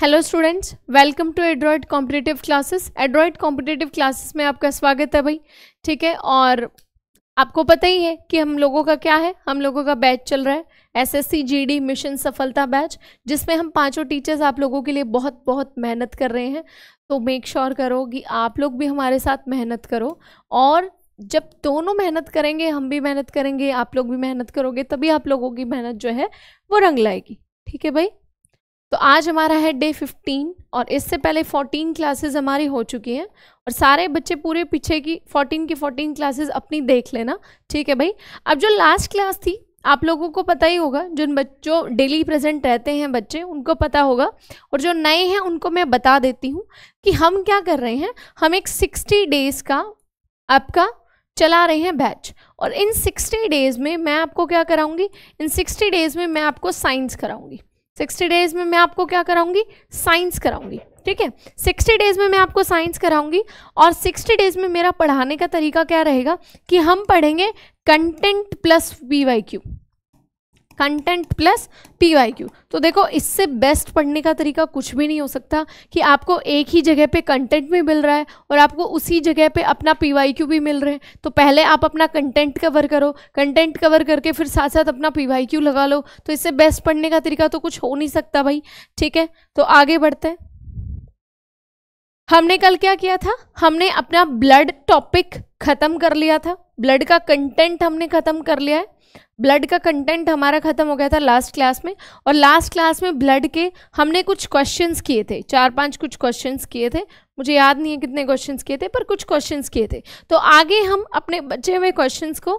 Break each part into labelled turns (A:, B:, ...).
A: Hello students welcome to Adroid competitive classes Adroid competitive classes में आपका स्वागत है भाई ठीक है और आपको पता ही है कि हम लोगों का क्या है हम लोगों का बैच चल रहा है एसएससी जीडी मिशन सफलता बैच जिसमें हम पांचों टीचर्स आप लोगों के लिए बहुत बहुत मेहनत कर रहे हैं तो मेक श्योर sure करो कि आप लोग भी हमारे साथ मेहनत करो और जब दोनों मेहनत करेंगे हम भी मेहनत करेंगे आप लोग भी मेहनत करोगे तभी आप लोगों की मेहनत जो है वो रंग लाएगी ठीक है भाई तो आज हमारा है डे 15 और इससे पहले 14 क्लासेस हमारी हो चुकी हैं और सारे बच्चे पूरे पीछे की 14 की 14 क्लासेस अपनी देख लेना ठीक है भाई अब जो लास्ट क्लास थी आप लोगों को पता ही होगा जिन बच्चों डेली प्रेजेंट रहते हैं बच्चे उनको पता होगा और जो नए हैं उनको मैं बता देती हूँ कि हम क्या कर रहे हैं हम एक सिक्सटी डेज़ का आपका चला रहे हैं बैच और इन सिक्सटी डेज़ में मैं आपको क्या कराऊंगी इन सिक्सटी डेज़ में मैं आपको साइंस कराऊंगी सिक्सटी डेज में मैं आपको क्या कराऊंगी साइंस कराऊंगी ठीक है सिक्सटी डेज में मैं आपको साइंस कराऊंगी और सिक्सटी डेज में मेरा पढ़ाने का तरीका क्या रहेगा कि हम पढ़ेंगे content plus V Y Q content plus Q तो देखो इससे बेस्ट पढ़ने का तरीका कुछ भी नहीं हो सकता कि आपको एक ही जगह पे कंटेंट भी मिल रहा है और आपको उसी जगह पे अपना क्यू भी मिल रहे हैं तो पहले आप अपना कंटेंट कवर करो कंटेंट कवर करके फिर साथ साथ अपना क्यू लगा लो तो इससे बेस्ट पढ़ने का तरीका तो कुछ हो नहीं सकता भाई ठीक है तो आगे बढ़ते हैं हमने कल क्या किया था हमने अपना ब्लड टॉपिक ख़त्म कर लिया था ब्लड का कंटेंट हमने ख़त्म कर लिया है ब्लड का कंटेंट हमारा ख़त्म हो गया था लास्ट क्लास में और लास्ट क्लास में ब्लड के हमने कुछ क्वेश्चंस किए थे चार पांच कुछ क्वेश्चंस किए थे मुझे याद नहीं है कितने क्वेश्चंस किए थे पर कुछ क्वेश्चंस किए थे तो आगे हम अपने बचे हुए क्वेश्चंस को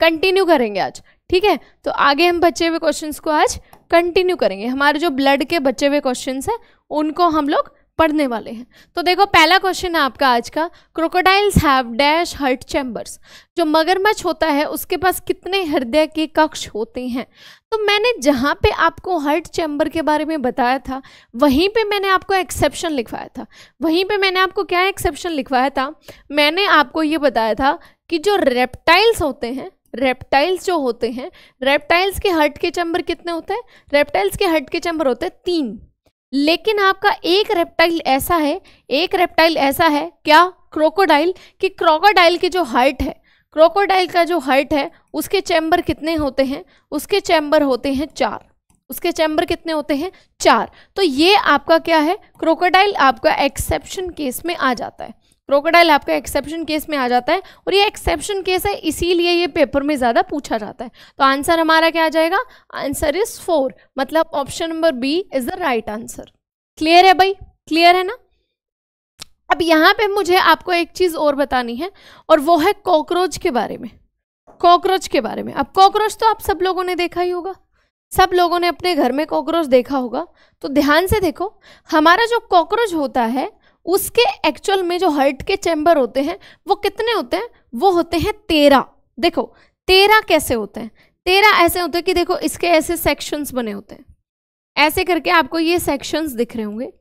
A: कंटिन्यू करेंगे आज ठीक है तो आगे हम बचे हुए क्वेश्चन को आज कंटिन्यू करेंगे हमारे जो ब्लड के बचे हुए क्वेश्चन हैं उनको हम लोग पढ़ने वाले हैं तो देखो पहला क्वेश्चन है आपका आज का crocodiles have dash heart chambers जो मगरमच्छ होता है उसके पास कितने हृदय के कक्ष होते हैं तो मैंने जहाँ पे आपको हर्ट चैम्बर के बारे में बताया था वहीं पे मैंने आपको एक्सेप्शन लिखवाया था वहीं पे मैंने आपको क्या एक्सेप्शन लिखवाया था मैंने आपको ये बताया था कि जो रेप्टाइल्स होते हैं रेप्टाइल्स जो होते हैं रेप्टाइल्स के हर्ट के चैम्बर कितने होते हैं रेप्टाइल्स के हर्ट के चैम्बर होते हैं तीन लेकिन आपका एक रेप्टाइल ऐसा है एक रेप्टाइल ऐसा है क्या क्रोकोडाइल कि क्रोकोडाइल की जो हाइट है क्रोकोडाइल का जो हाइट है उसके चैम्बर कितने होते हैं उसके चैम्बर होते हैं चार उसके चैम्बर कितने होते हैं चार तो ये आपका क्या है क्रोकोडाइल आपका एक्सेप्शन केस में आ जाता है क्रोकोडाइल आपका एक्सेप्शन केस में आ जाता है और ये एक्सेप्शन केस है इसीलिए ये पेपर में ज़्यादा पूछा जाता है तो आंसर हमारा क्या आ जाएगा आंसर इज़ फोर मतलब option number B is the right answer clear है भाई क्लियर है ना अब यहाँ पे मुझे आपको एक चीज़ और बतानी है और वो है कॉकरोच के बारे में कॉकरोच के बारे में अब कॉकरोच तो आप सब लोगों ने देखा ही होगा सब लोगों ने अपने घर में कॉकरोच देखा होगा तो ध्यान से देखो हमारा जो कॉकरोच होता है उसके एक्चुअल में जो हर्ट के चैम्बर होते हैं वो कितने होते हैं वो होते हैं तेरह देखो तेरह कैसे होते हैं तेरह ऐसे होते हैं कि देखो इसके ऐसे सेक्शंस बने होते हैं ऐसे करके आपको ये सेक्शंस दिख रहे होंगे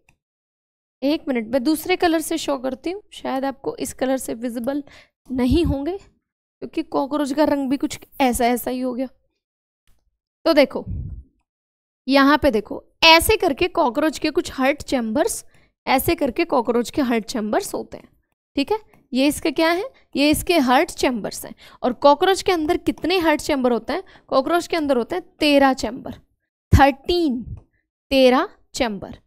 A: एक मिनट मैं दूसरे कलर से शो करती हूँ शायद आपको इस कलर से विजिबल नहीं होंगे क्योंकि कॉकरोच का रंग भी कुछ ऐसा ऐसा ही हो गया तो देखो यहाँ पे देखो ऐसे करके कॉकरोच के कुछ हर्ट चैम्बर्स ऐसे करके कॉकरोच के हर्ट चैम्बर्स होते हैं ठीक है ये इसके क्या है ये इसके हर्ट चैम्बर्स हैं और कॉकरोच के अंदर कितने हर्ट चैम्बर होते हैं कॉकरोच के अंदर होते हैं तेरह चैम्बर थर्टीन तेरह चैम्बर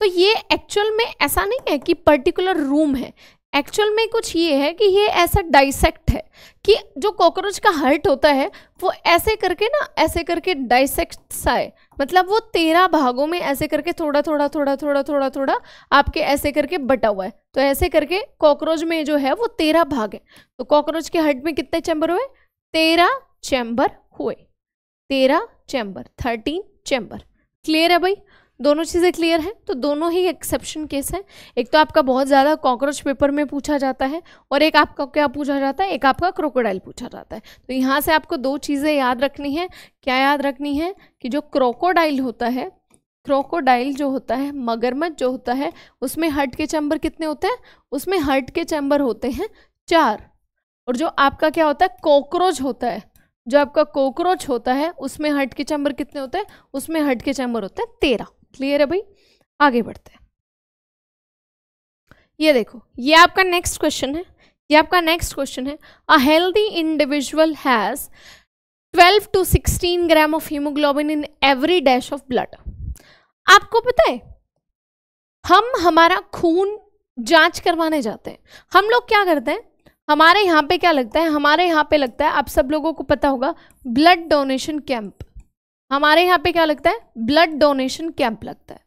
A: तो ये एक्चुअल में ऐसा नहीं है कि पर्टिकुलर रूम है एक्चुअल में कुछ ये है कि ये ऐसा डाइसेक्ट है कि जो कॉकरोच का हर्ट होता है वो ऐसे करके ना ऐसे करके डाइसेक्ट सा है मतलब वो तेरह भागों में ऐसे करके थोड़ा थोड़ा थोड़ा थोड़ा थोड़ा थोड़ा आपके ऐसे करके बटा हुआ है तो ऐसे करके कॉकरोच में जो है वो तेरह भाग है तो कॉकरोच के हर्ट में कितने चैम्बर हुए तेरह चैम्बर हुए तेरह चैम्बर थर्टीन चैम्बर क्लियर है भाई दोनों चीज़ें क्लियर हैं तो दोनों ही एक्सेप्शन केस हैं एक तो आपका बहुत ज़्यादा कॉकरोच पेपर में पूछा जाता है और एक आपका क्या पूछा जाता है एक आपका क्रोकोडाइल पूछा जाता है तो यहाँ से आपको दो चीज़ें याद रखनी है क्या याद रखनी है कि जो क्रोकोडाइल होता है क्रोकोडाइल जो होता है मगरमच्छ जो होता है उसमें हर्ट के चैम्बर कितने होते हैं उसमें हर्ट के चैम्बर होते हैं चार और जो आपका क्या होता है कॉकरोच होता है जो आपका कॉकरोच होता है उसमें हर्ट के चैम्बर कितने होते हैं उसमें हर्ट के चैम्बर होते हैं तेरह क्लियर है भाई आगे बढ़ते हैं ये देखो ये आपका नेक्स्ट क्वेश्चन है ये आपका नेक्स्ट क्वेश्चन है a healthy individual has 12 to 16 gram of haemoglobin in every dash of blood आपको पता है हम हमारा खून जांच करवाने जाते हैं हम लोग क्या करते हैं हमारे यहाँ पे क्या लगता है हमारे यहाँ पे लगता है आप सब लोगों को पता होगा ब्लड डोनेशन कैंप हमारे यहाँ पे क्या लगता है ब्लड डोनेशन कैंप लगता है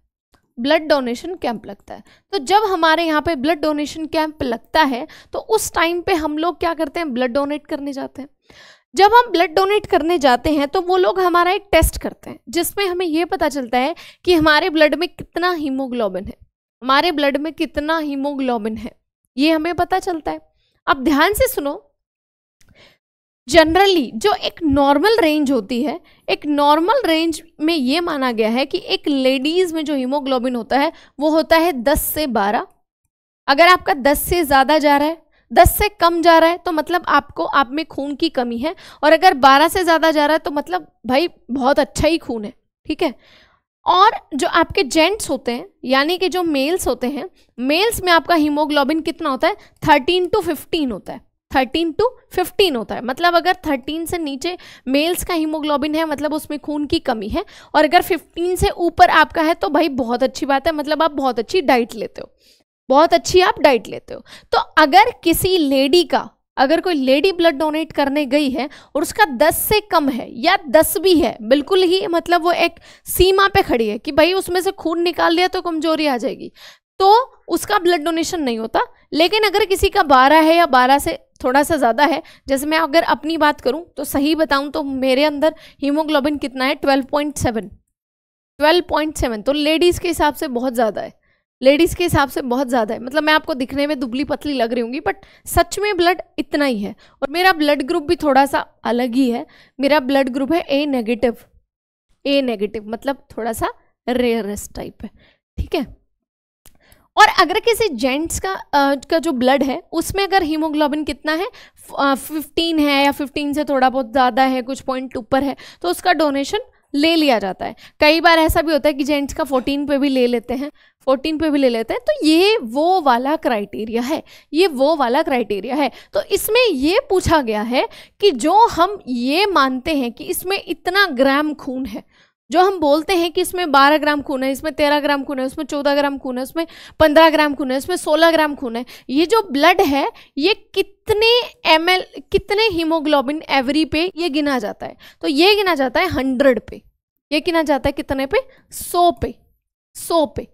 A: ब्लड डोनेशन कैंप लगता है तो जब हमारे यहाँ पे ब्लड डोनेशन कैंप लगता है तो उस टाइम पे हम लोग क्या करते हैं ब्लड डोनेट करने जाते हैं जब हम ब्लड डोनेट करने जाते हैं तो वो लोग हमारा एक टेस्ट करते हैं जिसमें हमें ये पता चलता है कि हमारे ब्लड में कितना हीमोग्लोबिन है हमारे ब्लड में कितना हीमोग्लोबिन है ये हमें पता चलता है अब ध्यान से सुनो जनरली जो एक नॉर्मल रेंज होती है एक नॉर्मल रेंज में ये माना गया है कि एक लेडीज़ में जो हीमोग्लोबिन होता है वो होता है 10 से 12 अगर आपका 10 से ज़्यादा जा रहा है 10 से कम जा रहा है तो मतलब आपको आप में खून की कमी है और अगर 12 से ज़्यादा जा रहा है तो मतलब भाई बहुत अच्छा ही खून है ठीक है और जो आपके जेंट्स होते हैं यानी कि जो मेल्स होते हैं मेल्स में आपका हीमोग्लोबिन कितना होता है थर्टीन टू फिफ्टीन होता है थर्टीन टू फिफ्टीन होता है मतलब अगर थर्टीन से नीचे मेल्स का हीमोग्लोबिन है मतलब उसमें खून की कमी है और अगर फिफ्टीन से ऊपर आपका है तो भाई बहुत अच्छी बात है मतलब आप बहुत अच्छी डाइट लेते हो बहुत अच्छी आप डाइट लेते हो तो अगर किसी लेडी का अगर कोई लेडी ब्लड डोनेट करने गई है और उसका दस से कम है या दस भी है बिल्कुल ही मतलब वो एक सीमा पे खड़ी है कि भाई उसमें से खून निकाल लिया तो कमजोरी आ जाएगी तो उसका ब्लड डोनेशन नहीं होता लेकिन अगर किसी का बारह है या बारह से थोड़ा सा ज़्यादा है जैसे मैं अगर अपनी बात करूँ तो सही बताऊँ तो मेरे अंदर हीमोग्लोबिन कितना है twelve twelve point seven point seven तो लेडीज़ के हिसाब से बहुत ज़्यादा है लेडीज़ के हिसाब से बहुत ज़्यादा है मतलब मैं आपको दिखने में दुबली पतली लग रही हूँगी बट सच में ब्लड इतना ही है और मेरा ब्लड ग्रुप भी थोड़ा सा अलग ही है मेरा ब्लड ग्रुप है ए नेगेटिव ए नेगेटिव मतलब थोड़ा सा रेयरेस्ट टाइप है ठीक है और अगर किसी जेंट्स का आ, का जो ब्लड है उसमें अगर हीमोग्लोबिन कितना है फिफ्टीन है या फिफ्टीन से थोड़ा बहुत ज़्यादा है कुछ पॉइंट ऊपर है तो उसका डोनेशन ले लिया जाता है कई बार ऐसा भी होता है कि जेंट्स का फोर्टीन पे भी ले लेते हैं फोर्टीन पे भी ले लेते हैं तो ये वो वाला क्राइटेरिया है ये वो वाला क्राइटेरिया है तो इसमें ये पूछा गया है कि जो हम ये मानते हैं कि इसमें इतना ग्राम खून है जो हम बोलते हैं कि इसमें 12 ग्राम खून है इसमें 13 ग्राम खून है उसमें 14 ग्राम खून है उसमें 15 ग्राम खून है इसमें 16 ग्राम खून है ये जो ब्लड है ये कितने एम कितने हीमोग्लोबिन एवरी पे ये गिना जाता है तो ये गिना जाता है हंड्रेड पे ये गिना जाता है कितने पे सो पे सो पे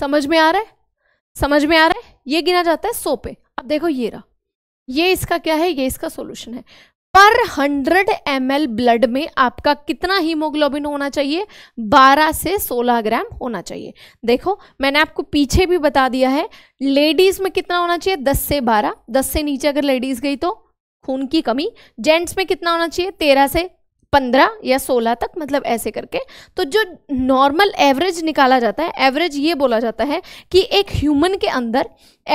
A: समझ में आ रहा है समझ में आ रहा है ये गिना जाता है सौ पे अब देखो ये रहा ये इसका क्या है ये इसका सोल्यूशन है पर 100 एम ब्लड में आपका कितना हीमोग्लोबिन होना चाहिए 12 से 16 ग्राम होना चाहिए देखो मैंने आपको पीछे भी बता दिया है लेडीज़ में कितना होना चाहिए 10 से 12 10 से नीचे अगर लेडीज़ गई तो खून की कमी जेंट्स में कितना होना चाहिए 13 से पंद्रह या सोलह तक मतलब ऐसे करके तो जो नॉर्मल एवरेज निकाला जाता है एवरेज ये बोला जाता है कि एक ह्यूमन के अंदर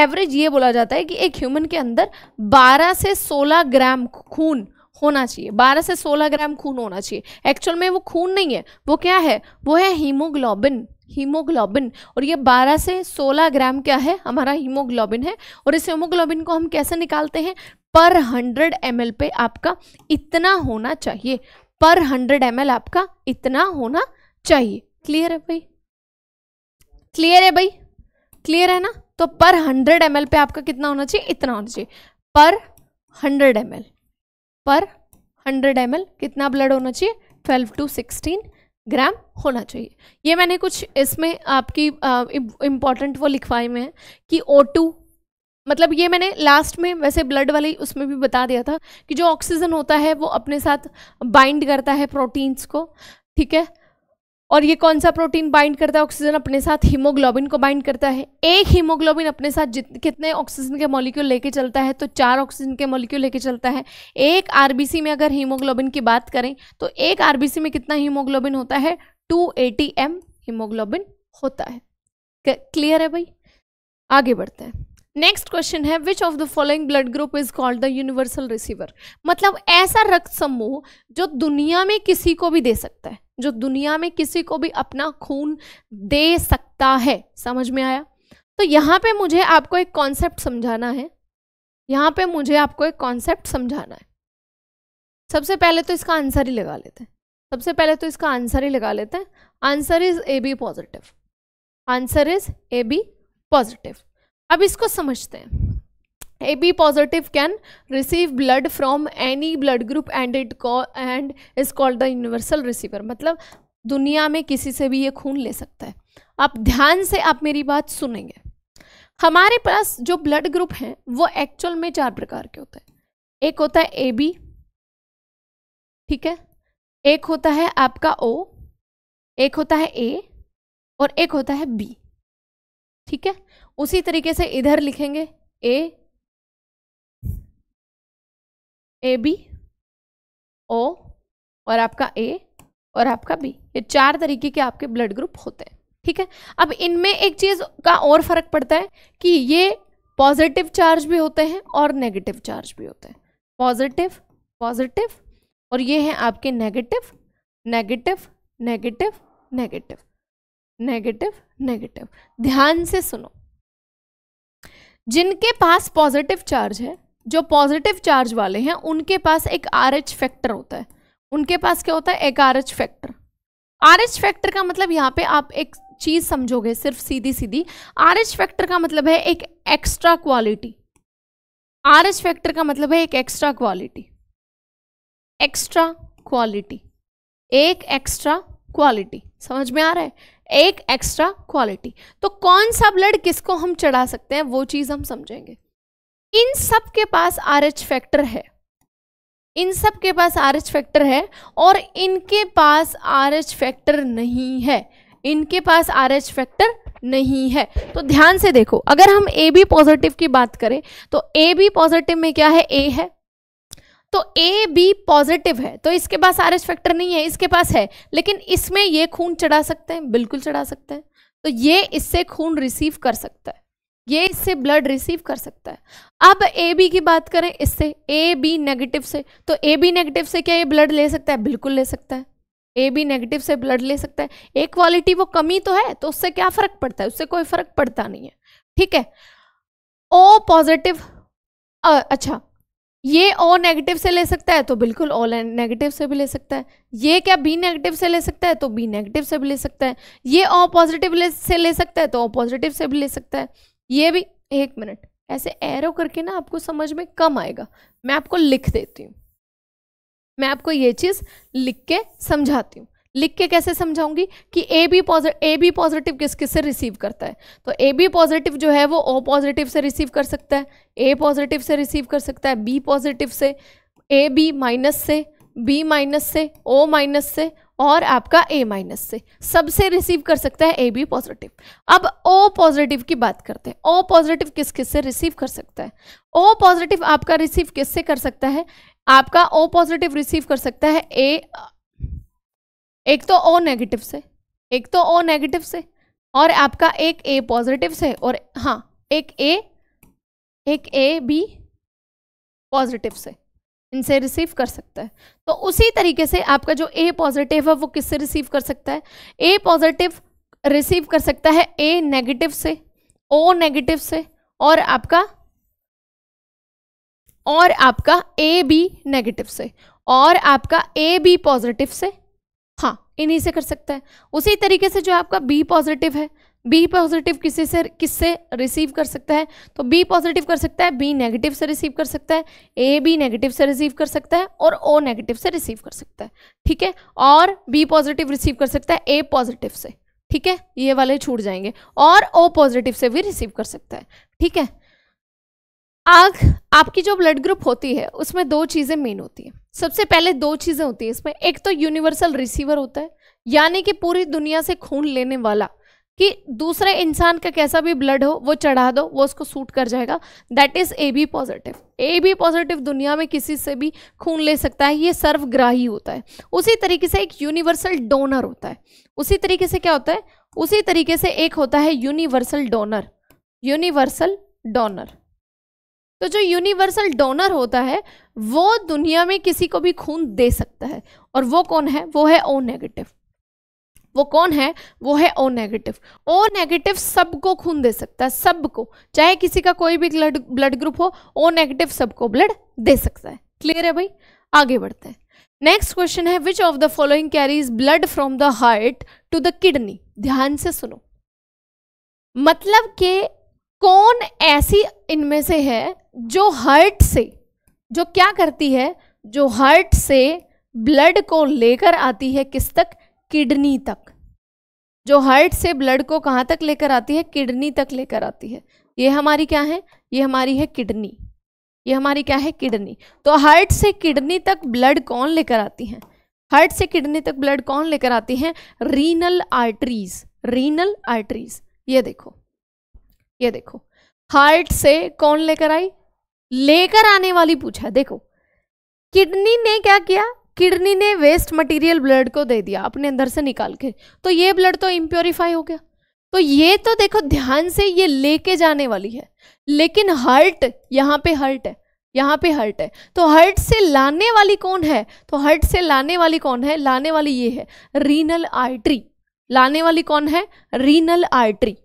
A: एवरेज ये बोला जाता है कि एक ह्यूमन के अंदर बारह से सोलह ग्राम खून होना चाहिए 12 से 16 ग्राम खून होना चाहिए एक्चुअल में वो खून नहीं है वो क्या है वो है हीमोग्लोबिन हीमोग्लोबिन और ये 12 से 16 ग्राम क्या है हमारा हीमोग्लोबिन है और इस हीमोग्लोबिन को हम कैसे निकालते हैं पर 100 एम पे आपका इतना होना चाहिए पर 100 एम आपका इतना होना चाहिए क्लियर है भाई क्लियर है भाई क्लियर है ना तो पर 100 एम पे आपका कितना होना चाहिए इतना होना चाहिए पर 100 एम पर 100 एम कितना ब्लड होना चाहिए 12 टू 16 ग्राम होना चाहिए ये मैंने कुछ इसमें आपकी इम्पॉर्टेंट वो लिखवाए हुए हैं कि O2 मतलब ये मैंने लास्ट में वैसे ब्लड वाले उसमें भी बता दिया था कि जो ऑक्सीजन होता है वो अपने साथ बाइंड करता है प्रोटीन्स को ठीक है और ये कौन सा प्रोटीन बाइंड करता है ऑक्सीजन अपने साथ हीमोग्लोबिन को बाइंड करता है एक हीमोग्लोबिन अपने साथ कितने ऑक्सीजन के मॉलिक्यूल लेके चलता है तो चार ऑक्सीजन के मॉलिक्यूल लेके चलता है एक आरबीसी में अगर हीमोग्लोबिन की बात करें तो एक आरबीसी में कितना हीमोग्लोबिन होता है टू एटी एम हीमोग्लोबिन होता है क्लियर है भाई आगे बढ़ते हैं नेक्स्ट क्वेश्चन है which of the following blood group is called the universal receiver मतलब ऐसा रक्त समूह जो दुनिया में किसी को भी दे सकता है जो दुनिया में किसी को भी अपना खून दे सकता है समझ में आया तो यहाँ पे मुझे आपको एक कॉन्सेप्ट समझाना है यहाँ पे मुझे आपको एक कॉन्सेप्ट समझाना है सबसे पहले तो इसका आंसर ही लगा लेते हैं सबसे पहले तो इसका आंसर ही लगा लेते हैं answer is A B positive answer is A B positive अब इसको समझते हैं A B positive can receive blood from any blood group and it and is called the universal receiver मतलब दुनिया में किसी से भी ये खून ले सकता है आप ध्यान से आप मेरी बात सुनेंगे हमारे पास जो ब्लड ग्रुप हैं वो एक्चुअल में चार प्रकार के होते हैं एक होता है ए बी ठीक है एक होता है आपका ओ एक होता है ए
B: और एक होता है बी ठीक है उसी तरीके से इधर लिखेंगे ए ए बी ओ और आपका ए और आपका बी ये चार तरीके के आपके ब्लड ग्रुप होते
A: हैं ठीक है अब इनमें एक चीज़ का और फ़र्क पड़ता है कि ये पॉजिटिव चार्ज भी होते हैं और नेगेटिव चार्ज भी होते हैं पॉजिटिव पॉजिटिव और ये हैं आपके negative negative negative negative negative negative ध्यान से सुनो जिनके पास पॉजिटिव चार्ज है जो पॉजिटिव चार्ज वाले हैं उनके पास एक आर एच फैक्टर होता है उनके पास क्या होता है एक R H factor R H factor का मतलब यहाँ पे आप एक चीज़ समझोगे सिर्फ सीधी सीधी आर एच फैक्टर का मतलब है एक extra quality R H factor का मतलब है एक एक्स्ट्रा क्वालिटी एक्स्ट्रा क्वालिटी एक एक्स्ट्रा क्वालिटी समझ में आ रहा है एक एक्स्ट्रा क्वालिटी तो कौन सा ब्लड किसको हम चढ़ा सकते हैं वो चीज़ हम समझेंगे इन सब के पास आर एच फैक्टर है इन सब के पास आर एच फैक्टर है और इनके पास आर एच फैक्टर नहीं है इनके पास आर एच फैक्टर नहीं है तो ध्यान से देखो अगर हम ए बी पॉजिटिव की बात करें तो ए बी पॉजिटिव में क्या है ए है तो ए बी पॉजिटिव है तो इसके पास आर एच फैक्टर नहीं है इसके पास है लेकिन इसमें ये खून चढ़ा सकते हैं बिल्कुल चढ़ा सकते हैं तो ये इससे खून रिसीव कर सकता है ये इससे ब्लड रिसीव कर सकता है अब ए बी की बात करें इससे ए बी नेगेटिव से तो ए बी नेगेटिव से क्या ये ब्लड ले सकता है बिल्कुल ले सकता है ए बी नेगेटिव से ब्लड ले सकता है ए क्वालिटी वो कमी तो है तो उससे क्या फ़र्क पड़ता है उससे कोई फ़र्क पड़ता नहीं है ठीक है ओ पॉजिटिव अच्छा ये ओ नेगेटिव से ले सकता है तो बिल्कुल ओ नेगेटिव से भी ले सकता है ये क्या बी नेगेटिव से ले सकता है तो बी नेगेटिव से भी ले सकता है ये ओ पॉजिटिव से ले सकता है तो ओ पॉजिटिव से भी ले सकता है ये भी एक मिनट ऐसे एरो करके ना आपको समझ में कम आएगा मैं आपको लिख देती हूँ मैं आपको ये चीज़ लिख के समझाती हूँ लिख के कैसे समझाऊंगी कि A B positive A B positive किस किस से रिसीव करता है तो ए बी पॉजिटिव जो है वो ओ पॉजिटिव से रिसीव कर सकता है ए पॉजिटिव से रिसीव कर सकता है बी पॉजिटिव से ए बी माइनस से बी माइनस से ओ माइनस से और आपका ए माइनस से सबसे रिसीव कर सकता है ए बी पॉजिटिव अब ओ पॉजिटिव की बात करते हैं ओ पॉजिटिव किस किस से रिसीव कर सकता है ओ पॉजिटिव आपका रिसीव किस से कर सकता है आपका ओ पॉजिटिव रिसीव कर सकता है ए एक तो ओ नेगेटिव से एक तो ओ नेगेटिव से और आपका एक ए पॉजिटिव से और हाँ एक ए एक ए बी पॉजिटिव से इनसे रिसीव कर सकता है तो उसी तरीके से आपका जो ए पॉजिटिव है वो किससे रिसीव कर सकता है ए पॉजिटिव रिसीव कर सकता है ए नेगेटिव से ओ नेगेटिव से और आपका और आपका ए बी नेगेटिव से और आपका ए बी पॉजिटिव से हाँ इन्हीं से कर सकता है उसी तरीके से जो आपका बी पॉजिटिव है बी पॉजिटिव किसी से किससे रिसीव कर सकता है तो बी पॉजिटिव कर सकता है बी नेगेटिव से रिसीव कर सकता है ए बी नेगेटिव से रिसीव कर सकता है और ओ नेगेटिव से रिसीव कर सकता है ठीक है और बी पॉजिटिव रिसीव कर सकता है ए पॉजिटिव से ठीक है ये वाले छूट जाएंगे और ओ पॉजिटिव से भी रिसीव कर सकता है ठीक है आग आपकी जो ब्लड ग्रुप होती है उसमें दो चीज़ें मेन होती हैं सबसे पहले दो चीज़ें होती हैं इसमें एक तो यूनिवर्सल रिसीवर होता है यानी कि पूरी दुनिया से खून लेने वाला कि दूसरे इंसान का कैसा भी ब्लड हो वो चढ़ा दो वो उसको सूट कर जाएगा that is A B positive A B positive दुनिया में किसी से भी खून ले सकता है ये सर्वग्राही होता है उसी तरीके से एक यूनिवर्सल डोनर होता है उसी तरीके से क्या होता है उसी तरीके से एक होता है यूनिवर्सल डोनर यूनिवर्सल डोनर तो जो यूनिवर्सल डोनर होता है वो दुनिया में किसी को भी खून दे सकता है और वो कौन है वो है ओ नेगेटिव वो कौन है वो है ओ नेगेटिव ओ नेगेटिव सबको खून दे सकता है सबको चाहे किसी का कोई भी ब्लड ग्रुप हो ओ नेगेटिव सबको ब्लड दे सकता है क्लियर है भाई आगे बढ़ते हैं नेक्स्ट क्वेश्चन है which of the following carries blood from the heart to the kidney ध्यान से सुनो मतलब के कौन ऐसी इनमें से है जो हार्ट से जो क्या करती है जो हार्ट से ब्लड को लेकर आती है किस तक किडनी तक जो हार्ट से ब्लड को कहाँ तक लेकर आती है किडनी तक लेकर आती है ये हमारी क्या है ये हमारी है किडनी ये हमारी क्या है किडनी तो हार्ट से किडनी तक ब्लड कौन लेकर आती हैं हार्ट से किडनी तक ब्लड कौन लेकर आती हैं रीनल आर्टरीज रीनल आर्टरीज ये देखो ये देखो हार्ट से कौन लेकर आई लेकर आने वाली पूछा देखो किडनी ने क्या किया किडनी ने वेस्ट मटेरियल ब्लड को दे दिया अपने अंदर से निकाल के तो ये ब्लड तो इम्प्योरीफाई हो गया तो ये तो देखो ध्यान से ये लेके जाने वाली है लेकिन हर्ट यहाँ पे हर्ट है यहाँ पे हर्ट है तो हर्ट से लाने वाली कौन है तो हर्ट से लाने वाली कौन है लाने वाली ये है रीनल आर्ट्री लाने वाली कौन है रीनल आर्ट्री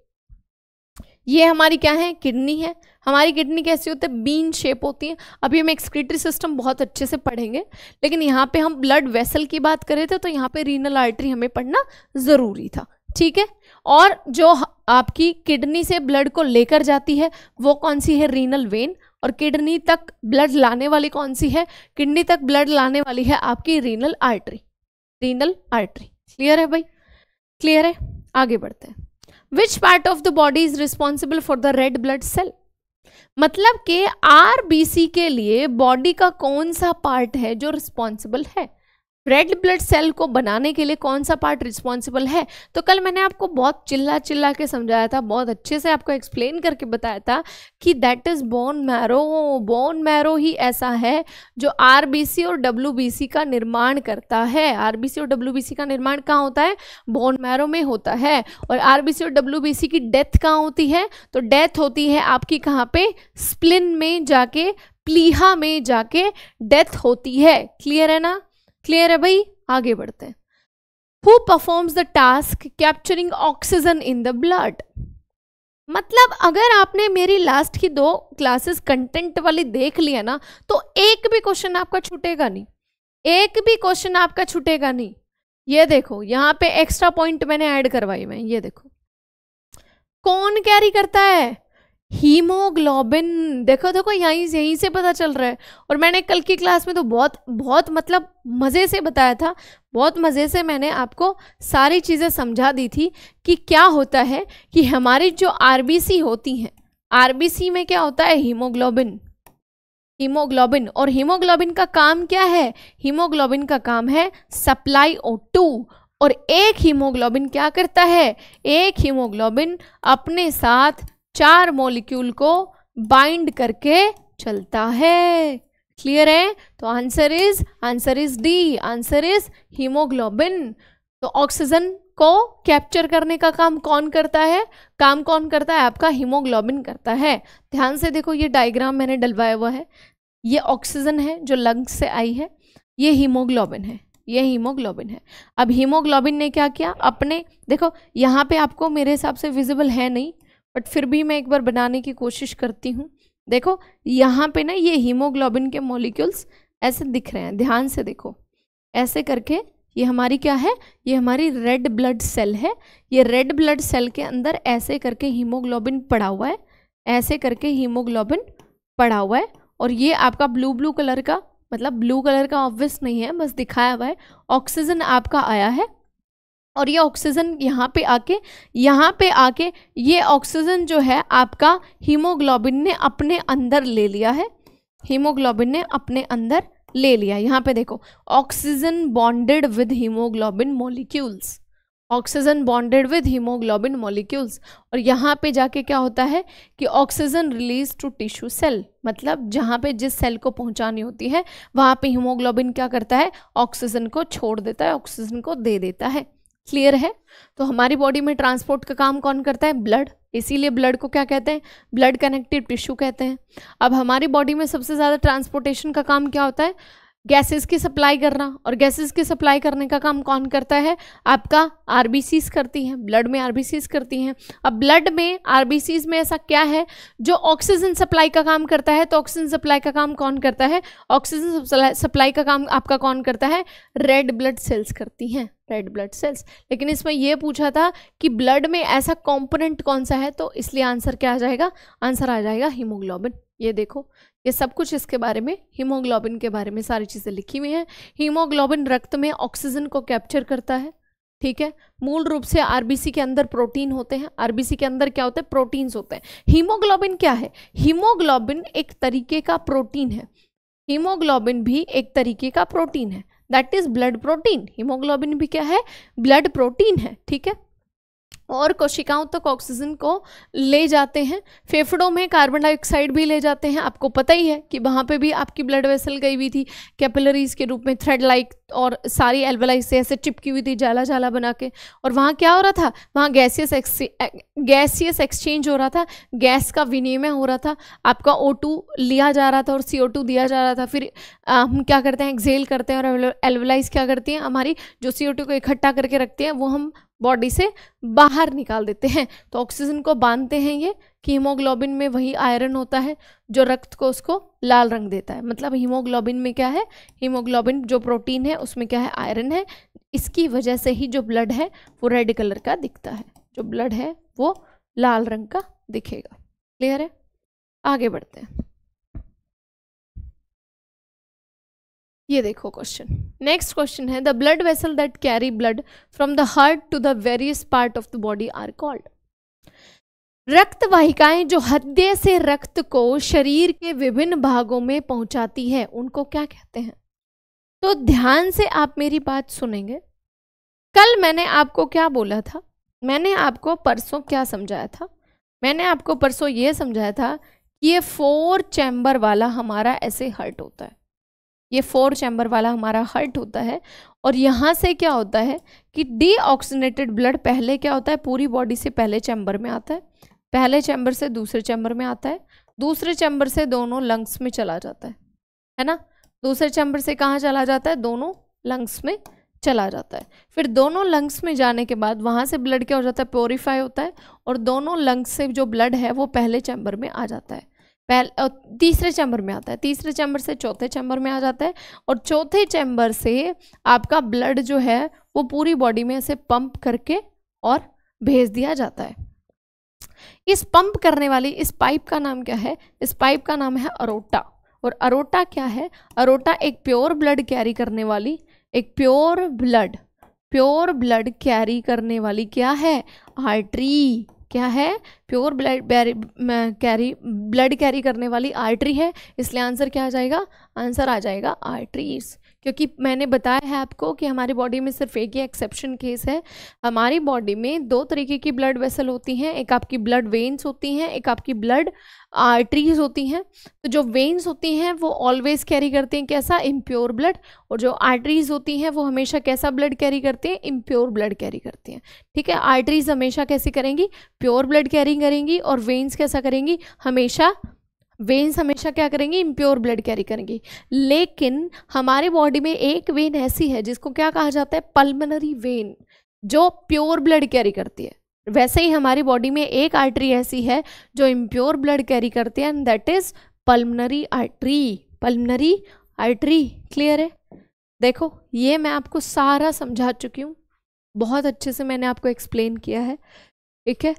A: ये हमारी क्या है किडनी है हमारी किडनी कैसी होती है बीन शेप होती है अभी हम एक्सक्रीटरी सिस्टम बहुत अच्छे से पढ़ेंगे लेकिन यहाँ पे हम ब्लड वेसल की बात कर रहे थे तो यहाँ पे रीनल आर्टरी हमें पढ़ना ज़रूरी था ठीक है और जो आपकी किडनी से ब्लड को लेकर जाती है वो कौन सी है रीनल वेन और किडनी तक ब्लड लाने वाली कौन सी है किडनी तक ब्लड लाने वाली है आपकी renal artery renal artery clear है भाई क्लियर है आगे बढ़ते हैं which part of the body is responsible for the red blood cell मतलब कि सी के लिए बॉडी का कौन सा पार्ट है जो रिस्पॉन्सिबल है रेड ब्लड सेल को बनाने के लिए कौन सा पार्ट रिस्पॉन्सिबल है तो कल मैंने आपको बहुत चिल्ला चिल्ला के समझाया था बहुत अच्छे से आपको एक्सप्लेन करके बताया था कि that is bone marrow bone marrow ही ऐसा है जो आर और डब्ल्यू का निर्माण करता है आर और डब्ल्यू का निर्माण कहाँ होता है बोन मैरो में होता है और आर और डब्ल्यू की डेथ कहाँ होती है तो डेथ होती है आपकी कहाँ पे स्प्लिन में जाके प्लीहा में जाके डेथ होती है क्लियर है ना क्लियर है भाई आगे बढ़ते हैं who performs the task capturing oxygen in the blood मतलब अगर आपने मेरी लास्ट की दो क्लासेस कंटेंट वाली देख लिया ना तो एक भी क्वेश्चन आपका छूटेगा नहीं एक भी क्वेश्चन आपका छूटेगा नहीं ये देखो यहाँ पे एक्स्ट्रा पॉइंट मैंने ऐड करवाई मैं ये देखो कौन कैरी करता है हीमोग्लोबिन देखो देखो यहीं से यहीं से पता चल रहा है और मैंने कल की क्लास में तो बहुत बहुत मतलब मज़े से बताया था बहुत मज़े से मैंने आपको सारी चीज़ें समझा दी थी कि क्या होता है कि हमारी जो आरबीसी होती हैं आरबीसी में क्या होता है हीमोग्लोबिन हीमोग्लोबिन और हीमोग्लोबिन का काम क्या है हीमोग्लोबिन का काम है सप्लाई ओ टू और एक हीमोग्लोबिन क्या करता है एक हीमोग्लोबिन अपने साथ चार मॉलिक्यूल को बाइंड करके चलता है क्लियर है तो answer is answer is D answer is haemoglobin तो ऑक्सीजन को कैप्चर करने का काम कौन करता है काम कौन करता है आपका हीमोग्लोबिन करता है ध्यान से देखो ये डायग्राम मैंने डलवाया हुआ है ये ऑक्सीजन है जो लंग्स से आई है ये हीमोग्लोबिन है ये हीमोग्लोबिन है अब हीमोग्लोबिन ने क्या किया अपने देखो यहाँ पे आपको मेरे हिसाब से विजिबल है नहीं बट फिर भी मैं एक बार बनाने की कोशिश करती हूँ देखो यहाँ पे ना ये हीमोग्लोबिन के मॉलिक्यूल्स ऐसे दिख रहे हैं ध्यान से देखो ऐसे करके ये हमारी क्या है ये हमारी रेड ब्लड सेल है ये रेड ब्लड सेल के अंदर ऐसे करके हीमोग्लोबिन पड़ा हुआ है ऐसे करके हीमोग्लोबिन पड़ा हुआ है और ये आपका ब्लू ब्लू कलर का मतलब ब्लू कलर का ऑब्वियस नहीं है बस दिखाया हुआ है ऑक्सीजन आपका आया है और ये ऑक्सीजन यहाँ पे आके यहाँ पे आके ये ऑक्सीजन जो है आपका हीमोग्लोबिन ने अपने अंदर ले लिया है हीमोग्लोबिन ने अपने अंदर ले लिया यहाँ पे देखो oxygen bonded with haemoglobin molecules oxygen bonded with haemoglobin molecules और यहाँ पे जाके क्या होता है कि oxygen release to tissue cell मतलब जहाँ पे जिस सेल को पहुँचानी होती है वहाँ पे हीमोग्लोबिन क्या करता है ऑक्सीजन को छोड़ देता है ऑक्सीजन को दे देता है क्लियर है तो हमारी बॉडी में ट्रांसपोर्ट का काम कौन करता है ब्लड इसीलिए ब्लड को क्या कहते हैं ब्लड कनेक्टिव टिश्यू कहते हैं अब हमारी बॉडी में सबसे ज़्यादा ट्रांसपोर्टेशन का काम क्या होता है गैसेस की सप्लाई करना और गैसेस की सप्लाई करने का काम कौन करता है आपका आर करती हैं ब्लड में आर करती हैं अब ब्लड में आर में ऐसा क्या है जो ऑक्सीजन सप्लाई का काम करता है तो ऑक्सीजन सप्लाई का काम कौन करता है ऑक्सीजन सप्लाई का काम आपका कौन करता है रेड ब्लड सेल्स करती हैं रेड ब्लड सेल्स लेकिन इसमें यह पूछा था कि ब्लड में ऐसा कॉम्पोनेंट कौन सा है तो इसलिए आंसर क्या आ जाएगा आंसर आ जाएगा हीमोग्लोबिन ये देखो ये सब कुछ इसके बारे में हीमोग्लोबिन के बारे में सारी चीज़ें लिखी हुई हैं हीमोग्लोबिन रक्त में ऑक्सीजन को कैप्चर करता है ठीक है मूल रूप से आरबीसी के अंदर प्रोटीन होते हैं आरबीसी के अंदर क्या होते हैं प्रोटीन्स होते हैं हीमोग्लोबिन क्या है हीमोग्लोबिन एक तरीके का प्रोटीन है हीमोग्लोबिन भी एक तरीके का प्रोटीन है that is blood protein haemoglobin भी क्या है ब्लड प्रोटीन है ठीक है और कोशिकाओं तक तो ऑक्सीजन को ले जाते हैं फेफड़ों में कार्बन डाइऑक्साइड भी ले जाते हैं आपको पता ही है कि वहाँ पे भी आपकी ब्लड वेसल गई हुई थी कैपिलरीज के रूप में थ्रेड लाइक और सारी एल्वलाइज से ऐसे चिपकी हुई थी जाला जाला बना के और वहाँ क्या हो रहा था वहाँ गैसियस गैसियस एक्सचेंज हो रहा था गैस का विनिमय हो रहा था आपका ओ लिया जा रहा था और सी दिया जा रहा था फिर हम क्या करते हैं एक्जेल करते हैं और एल्वलाइज क्या करती हैं हमारी जो सी को इकट्ठा करके रखती हैं वो हम बॉडी से बाहर निकाल देते हैं तो ऑक्सीजन को बांधते हैं ये कि हीमोग्लोबिन में वही आयरन होता है जो रक्त को उसको लाल रंग देता है मतलब हीमोग्लोबिन में क्या है हीमोग्लोबिन जो प्रोटीन है उसमें क्या है आयरन है इसकी वजह से ही जो ब्लड है वो रेड कलर का दिखता है जो ब्लड
B: है वो लाल रंग का दिखेगा क्लियर है आगे बढ़ते हैं ये देखो क्वेश्चन नेक्स्ट
A: क्वेश्चन है the blood vessel that carry blood from the heart to the various part of the body are called रक्त वाहिकाएं जो हृदय से रक्त को शरीर के विभिन्न भागों में पहुंचाती है उनको क्या कहते हैं तो ध्यान से आप मेरी बात सुनेंगे कल मैंने आपको क्या बोला था मैंने आपको परसों क्या समझाया था मैंने आपको परसों ये समझाया था कि ये फोर चैम्बर वाला हमारा ऐसे हर्ट होता है ये फोर चैम्बर वाला हमारा हर्ट होता है और यहाँ से क्या होता है कि डीऑक्सीनेटेड ब्लड पहले क्या होता है पूरी बॉडी से पहले चैम्बर में आता है पहले चैम्बर से दूसरे चैम्बर में आता है दूसरे चैम्बर से दोनों लंग्स में चला जाता है है ना दूसरे चैम्बर से कहाँ चला जाता है दोनों लंग्स में चला जाता है फिर दोनों लंग्स में जाने के बाद वहाँ से ब्लड क्या हो जाता है प्योरीफाई होता है और दोनों लंग्स से जो ब्लड है वो पहले चैम्बर में आ जाता है पहले तीसरे चैम्बर में आता है तीसरे चैम्बर से चौथे चैम्बर में आ जाता है और चौथे चैम्बर से आपका ब्लड जो है वो पूरी बॉडी में ऐसे पंप करके और भेज दिया जाता है इस पंप करने वाली इस पाइप का नाम क्या है इस पाइप का नाम है अरोटा और अरोटा क्या है अरोटा एक प्योर ब्लड कैरी करने वाली एक pure blood pure blood carry करने वाली क्या है आर्टरी क्या है pure blood carry blood carry करने वाली आर्टरी है इसलिए आंसर क्या आ जाएगा आंसर आ जाएगा आर्टरीज क्योंकि मैंने बताया है आपको कि हमारी बॉडी में सिर्फ एक ही एक्सेप्शन केस है हमारी बॉडी में दो तरीके की ब्लड वेसल होती हैं एक आपकी ब्लड वेन्स होती हैं एक आपकी ब्लड आर्टरीज होती हैं तो जो वेन्स होती हैं वो ऑलवेज कैरी करते हैं कैसा इम्प्योर ब्लड और जो आर्टरीज होती हैं वो हमेशा कैसा ब्लड कैरी करते हैं इम्प्योर ब्लड कैरी करते हैं ठीक है आर्टरीज हमेशा कैसे करेंगी प्योर ब्लड कैरी करेंगी और वेन्स कैसा करेंगी हमेशा वेन्स हमेशा क्या करेंगी इम्प्योर ब्लड कैरी करेंगी लेकिन हमारे बॉडी में एक वेन ऐसी है जिसको क्या कहा जाता है पल्मनरी वेन जो प्योर ब्लड कैरी करती है वैसे ही हमारी बॉडी में एक आर्टरी ऐसी है जो इम्प्योर ब्लड कैरी करती है and that is pulmonary artery pulmonary artery clear है देखो ये मैं आपको सारा समझा चुकी हूँ बहुत अच्छे से मैंने आपको एक्सप्लेन किया है
B: ठीक है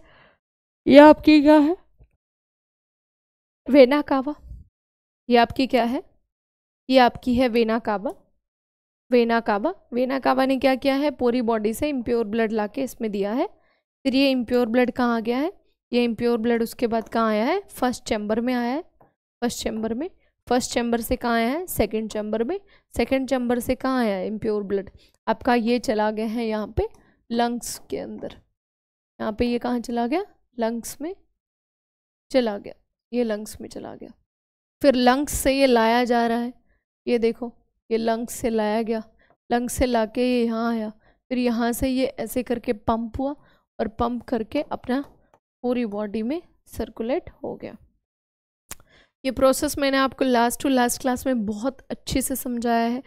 B: यह आपकी क्या है वेना कावा ये आपकी क्या है ये आपकी है vena cava vena cava
A: vena cava ने क्या किया है पूरी बॉडी से इम्प्योर ब्लड ला के इसमें दिया है फिर ये इम्प्योर ब्लड कहाँ आ गया है ये इम्प्योर ब्लड उसके बाद कहाँ आया है फर्स्ट चैम्बर में आया है फर्स्ट चैम्बर में फर्स्ट चैम्बर से कहाँ आया है सेकेंड चैम्बर में सेकेंड चैम्बर से कहाँ आया है इम्प्योर ब्लड आपका ये चला गया है यहाँ पे लंग्स के अंदर यहाँ पे ये कहाँ चला गया लंग्स में चला गया ये लंग्स में चला गया फिर लंग्स से ये लाया जा रहा है ये देखो ये लंग्स से लाया गया लंग्स से ला के ये यहाँ आया फिर यहाँ से ये ऐसे करके पंप हुआ और पंप करके अपना पूरी बॉडी में सर्कुलेट हो गया ये प्रोसेस मैंने आपको लास्ट टू लास्ट क्लास में बहुत अच्छे से समझाया है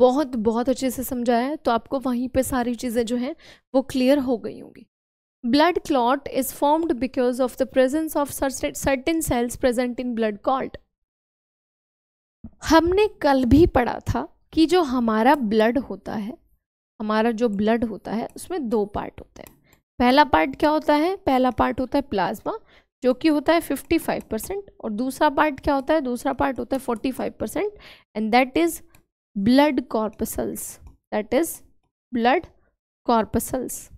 A: बहुत बहुत अच्छे से समझाया है तो आपको वहीं पे सारी चीज़ें जो हैं वो क्लियर हो गई होंगी Blood clot is formed because of the presence of certain cells present in blood clot. हमने कल भी पढ़ा था कि जो हमारा ब्लड होता है हमारा जो ब्लड होता है उसमें दो पार्ट होते हैं पहला पार्ट क्या होता है पहला पार्ट होता है प्लाज्मा जो कि होता है 55 परसेंट और दूसरा पार्ट क्या होता है दूसरा पार्ट होता है 45 percent and that is blood corpuscles that is blood corpuscles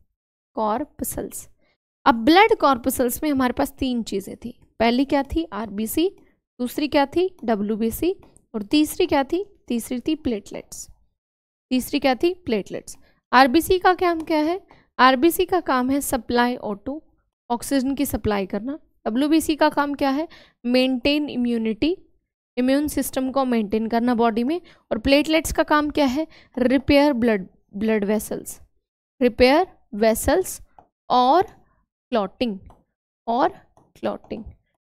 A: corpuscles अब ब्लड कॉर्पसल्स में हमारे पास तीन चीज़ें थी पहली क्या थी आरबीसी दूसरी क्या थी डब्ल्यूबीसी और तीसरी क्या थी तीसरी थी प्लेटलेट्स तीसरी क्या थी प्लेटलेट्स आरबीसी का काम क्या है आरबीसी का काम है सप्लाई ऑटो ऑक्सीजन की सप्लाई करना डब्ल्यूबीसी का काम क्या है मेंटेन इम्यूनिटी इम्यून सिस्टम को मेंटेन करना बॉडी में और प्लेटलेट्स का काम क्या है repair blood blood vessels repair vessels और क्लॉटिंग और क्लॉटिंग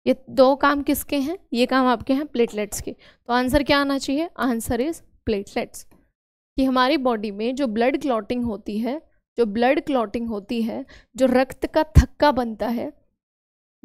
A: ये दो काम किसके हैं ये काम आपके हैं प्लेटलेट्स के तो आंसर क्या आना चाहिए आंसर इज प्लेटलेट्स कि हमारी बॉडी में जो ब्लड क्लॉटिंग होती है जो ब्लड क्लॉटिंग होती है जो रक्त का थक्का बनता है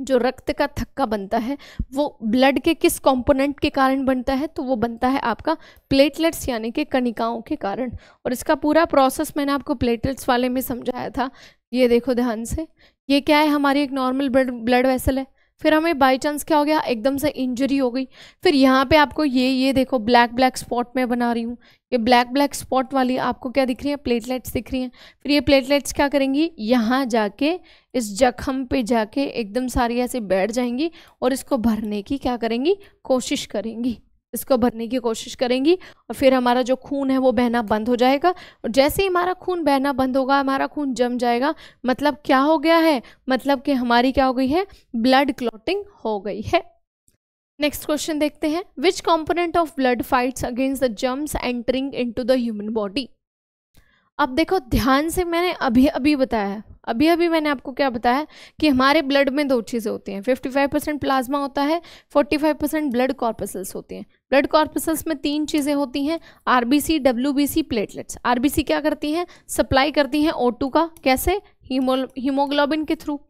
A: जो रक्त का थक्का बनता है वो ब्लड के किस कंपोनेंट के कारण बनता है तो वो बनता है आपका प्लेटलेट्स यानी कि कणिकाओं के कारण और इसका पूरा प्रोसेस मैंने आपको प्लेटलेट्स वाले में समझाया था ये देखो ध्यान से ये क्या है हमारी एक नॉर्मल ब्लड ब्लड वेसल है फिर हमें बाई चांस क्या हो गया एकदम से इंजरी हो गई फिर यहाँ पे आपको ये ये देखो ब्लैक ब्लैक स्पॉट में बना रही हूँ ये ब्लैक ब्लैक स्पॉट वाली आपको क्या दिख रही है प्लेटलेट्स दिख रही हैं फिर ये प्लेटलेट्स क्या करेंगी यहाँ जाके इस जख्म पे जाके एकदम सारी ऐसे बैठ जाएंगी और इसको भरने की क्या करेंगी कोशिश करेंगी इसको भरने की कोशिश करेंगी और फिर हमारा जो खून है वो बहना बंद हो जाएगा और जैसे ही हमारा खून बहना बंद होगा हमारा खून जम जाएगा मतलब क्या हो गया है मतलब कि हमारी क्या हो गई है ब्लड क्लॉटिंग हो गई है नेक्स्ट क्वेश्चन देखते हैं which component of blood fights against the germs entering in the human body अब देखो ध्यान से मैंने अभी अभी बताया है अभी अभी मैंने आपको क्या बताया कि हमारे ब्लड में दो चीज़ें होती हैं 55 परसेंट प्लाज्मा होता है 45 परसेंट ब्लड कॉर्पसल्स होती हैं ब्लड कॉर्पसल्स में तीन चीज़ें होती हैं R B C W B C platelets R B C क्या करती हैं सप्लाई करती हैं ओ टू का कैसे हीमो हीमोग्लोबिन के थ्रू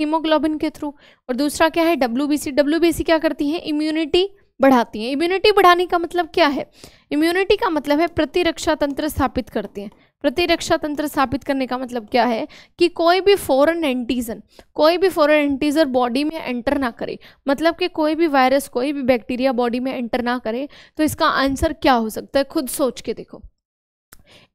A: हीमोग्लोबिन के थ्रू और दूसरा क्या है W B C W B C क्या करती हैं इम्यूनिटी बढ़ाती हैं इम्यूनिटी बढ़ाने का मतलब क्या है इम्यूनिटी का मतलब है प्रतिरक्षा तंत्र स्थापित करती हैं प्रतिरक्षा तंत्र स्थापित करने का मतलब क्या है कि कोई भी फॉरेन एंटीजन कोई भी फॉरेन एंटीजन बॉडी में एंटर ना करे मतलब कि कोई भी वायरस कोई भी बैक्टीरिया बॉडी में एंटर ना करे तो इसका आंसर क्या हो सकता है खुद सोच के देखो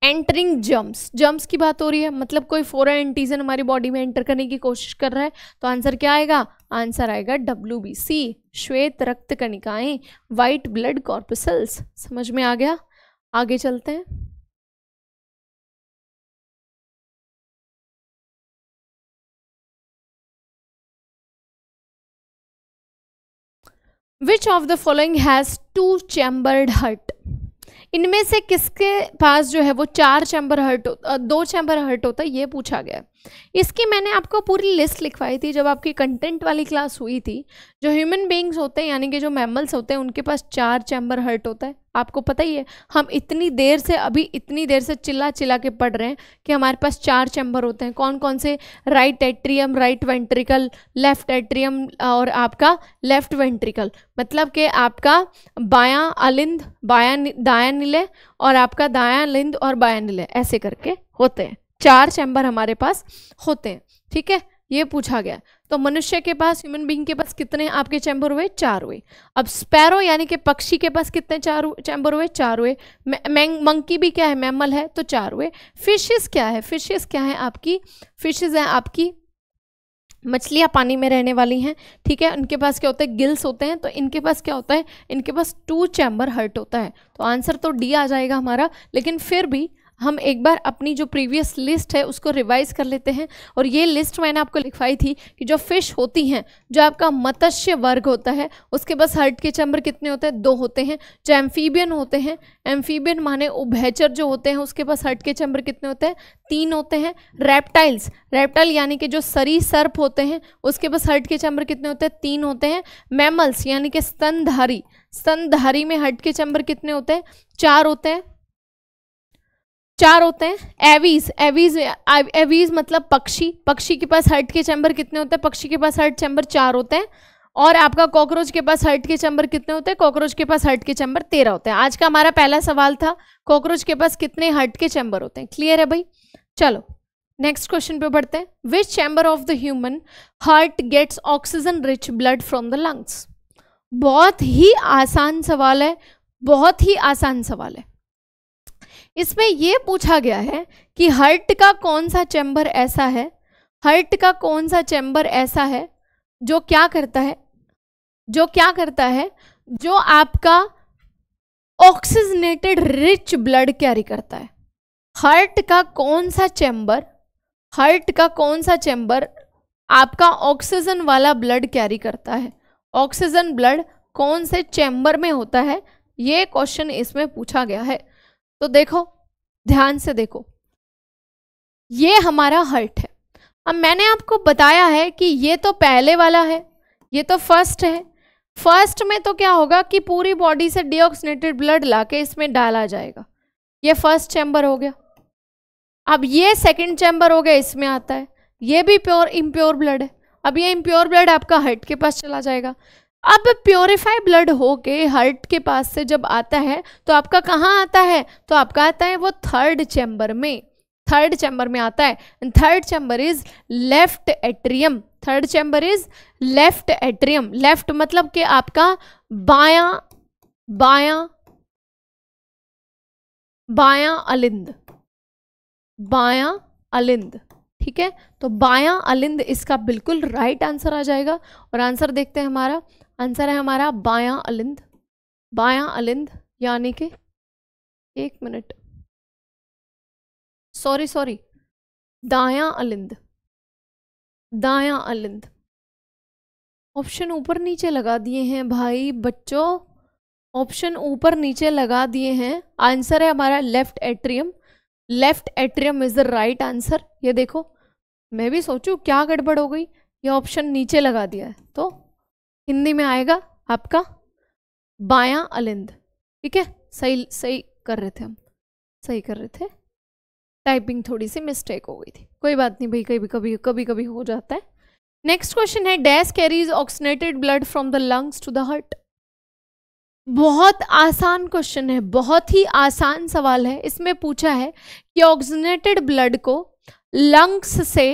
A: एंटरिंग जम्स जम्स की बात हो रही है मतलब कोई फॉरन एंटीजन हमारी बॉडी में एंटर करने की कोशिश कर रहा है तो आंसर क्या आएगा आंसर आएगा डब्ल्यू बी सी श्वेत रक्त कणिकाएं
B: व्हाइट ब्लड कॉर्पसल्स समझ में आ गया आगे चलते हैं which of the following has two chambered heart इनमें से किसके पास जो है वो चार
A: चैम्बर हर्ट दो चैम्बर हर्ट होता है ये पूछा गया इसकी मैंने आपको पूरी लिस्ट लिखवाई थी जब आपकी कंटेंट वाली क्लास हुई थी जो ह्यूमन बींग्स होते हैं यानी कि जो मैमल्स होते हैं उनके पास चार चैम्बर हर्ट होता है आपको पता ही है हम इतनी देर से अभी इतनी देर से चिल्ला चिल्ला के पढ़ रहे हैं कि हमारे पास चार चैम्बर होते हैं कौन कौन से right atrium right ventricle left atrium और आपका लेफ्ट वेंट्रिकल मतलब कि आपका बाया अलिंद बाया दाया नीले और आपका दाया लिंद और बाया नीले ऐसे करके होते हैं चार चैम्बर हमारे पास होते हैं ठीक है ये पूछा गया तो मनुष्य के पास ह्यूमन बींग के पास कितने आपके चैम्बर हुए चार हुए अब स्पैरो यानी कि पक्षी के पास कितने चार चैम्बर हुए चार हुए मंकी भी क्या है मैमल है तो चार हुए फिशेस क्या है फिशेस क्या है आपकी फिशेस हैं आपकी मछलियाँ पानी में रहने वाली हैं ठीक है उनके पास क्या होता है गिल्स होते हैं तो इनके पास क्या होता है इनके पास टू चैम्बर हर्ट होता है तो आंसर तो डी आ जाएगा हमारा लेकिन फिर भी हम एक बार अपनी जो प्रीवियस लिस्ट है उसको रिवाइज कर लेते हैं और ये लिस्ट मैंने आपको लिखवाई थी कि जो फिश होती हैं जो आपका मत्स्य वर्ग होता है उसके बस हर्ट के चैम्बर कितने होते हैं दो होते हैं जो एम्फीबियन होते हैं एम्फीबियन माने उभैचर जो होते हैं उसके पास हर्ट के चैम्बर कितने होते हैं तीन होते हैं रेप्टाइल्स रेप्टाइल यानी कि जो सरी सर्प होते हैं उसके पास हर्ट के चैम्बर कितने होते हैं तीन होते हैं मैमल्स यानी कि स्तनधारी स्तनधारी में हर्ट के चैम्बर कितने होते हैं चार होते हैं चार होते हैं एवीज एवीज एवीज मतलब पक्षी पक्षी के पास हर्ट के चैम्बर कितने होते हैं पक्षी के पास हर्ट चैम्बर चार होते हैं और आपका कॉकरोच के पास हर्ट के चैम्बर कितने होते हैं कॉकरोच के पास हर्ट के चैम्बर तेरह होते हैं आज का हमारा पहला सवाल था कॉकरोच के पास कितने हर्ट के चैम्बर होते हैं क्लियर है भाई चलो नेक्स्ट क्वेश्चन पे बढ़ते हैं which chamber of the human heart gets oxygen rich blood from the lungs बहुत ही आसान सवाल है बहुत ही आसान सवाल है इसमें ये पूछा गया है कि हर्ट का कौन सा चैम्बर ऐसा है हर्ट का कौन सा चैम्बर ऐसा है जो क्या करता है जो क्या करता है जो आपका ऑक्सीजनेटेड रिच ब्लड कैरी करता है हर्ट का कौन सा चैम्बर हर्ट का कौन सा चैम्बर आपका ऑक्सीजन वाला ब्लड कैरी करता है ऑक्सीजन ब्लड कौन से चैम्बर में होता है ये क्वेश्चन इसमें पूछा गया है तो देखो ध्यान से देखो ये हमारा हर्ट है अब मैंने आपको बताया है कि ये तो पहले वाला है ये तो फर्स्ट है फर्स्ट में तो क्या होगा कि पूरी बॉडी से डिऑक्सीनेटेड ब्लड लाके इसमें डाला जाएगा ये फर्स्ट चैम्बर हो गया अब ये सेकंड चैम्बर हो गया इसमें आता है ये भी प्योर इम्प्योर ब्लड है अब ये इम्प्योर ब्लड आपका हर्ट के पास चला जाएगा अब प्योरीफाई ब्लड हो के हर्ट के पास से जब आता है तो आपका कहाँ आता है तो आपका आता है वो थर्ड चैम्बर में थर्ड चैम्बर में आता है third chamber is left atrium third chamber is left atrium left मतलब कि आपका बाया
B: बाया बाया अलिंद बाया अलिंद ठीक है तो बाया अलिंद इसका बिल्कुल
A: राइट आंसर आ जाएगा और आंसर देखते हैं हमारा आंसर है हमारा बायां अलिंद
B: बायां अलिंद यानी कि एक मिनट सॉरी सॉरी दायां अलिंद दायां अलिंद ऑप्शन ऊपर नीचे लगा दिए हैं भाई बच्चों
A: ऑप्शन ऊपर नीचे लगा दिए हैं आंसर है हमारा left atrium left atrium is the right answer ये देखो मैं भी सोचूं क्या गड़बड़ हो गई ये ऑप्शन नीचे लगा दिया है तो हिंदी में आएगा आपका बाया अलिंद ठीक है सही सही कर रहे थे हम सही कर रहे थे टाइपिंग थोड़ी सी मिस्टेक हो गई थी कोई बात नहीं भाई कभी कभी कभी कभी हो जाता है नेक्स्ट क्वेश्चन है dash carries oxygenated blood from the lungs to the heart बहुत आसान क्वेश्चन है बहुत ही आसान सवाल है इसमें पूछा है कि ऑक्सीनेटेड ब्लड को लंग्स से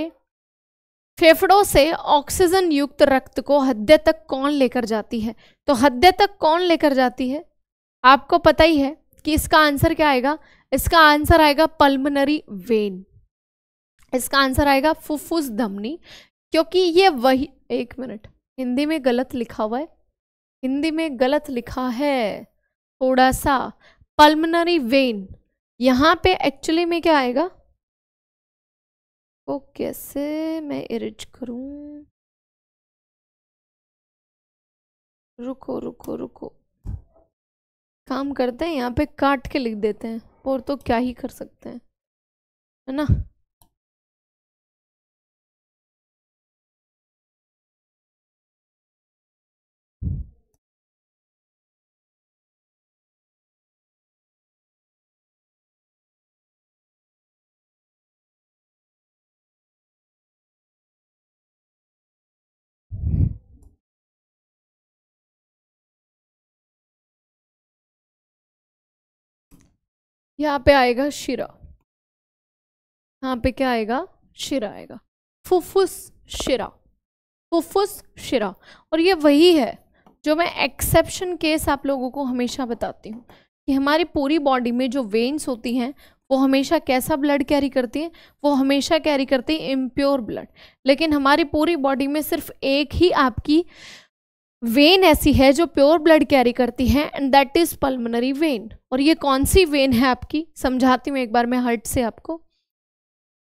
A: फेफड़ों से ऑक्सीजन युक्त रक्त को हद्य तक कौन लेकर जाती है तो हद्य तक कौन लेकर जाती है आपको पता ही है कि इसका आंसर क्या आएगा इसका आंसर आएगा पल्मनरी वेन इसका आंसर आएगा फुफ्फुस धमनी क्योंकि ये वही एक मिनट हिंदी में गलत लिखा हुआ है हिंदी में गलत लिखा है थोड़ा सा पल्मनरी वेन यहाँ पे एक्चुअली में
B: क्या आएगा को कैसे मैं इरेज करूं रुको रुको रुको काम करते हैं यहाँ पे काट के लिख देते हैं और तो क्या ही कर सकते हैं है ना यहाँ पे आएगा शिरा यहाँ पे क्या आएगा शिरा आएगा फुफुस शिरा
A: फुफुस शिरा और ये वही है जो मैं एक्सेप्शन केस आप लोगों को हमेशा बताती हूँ कि हमारी पूरी बॉडी में जो वेन्स होती हैं वो हमेशा कैसा ब्लड कैरी करती हैं वो हमेशा कैरी करती हैं इम्प्योर ब्लड लेकिन हमारी पूरी बॉडी में सिर्फ एक ही आपकी वेन ऐसी है जो प्योर ब्लड कैरी करती है and that is pulmonary vein और ये कौन सी वेन है आपकी समझाती हूँ एक बार मैं हर्ट से
B: आपको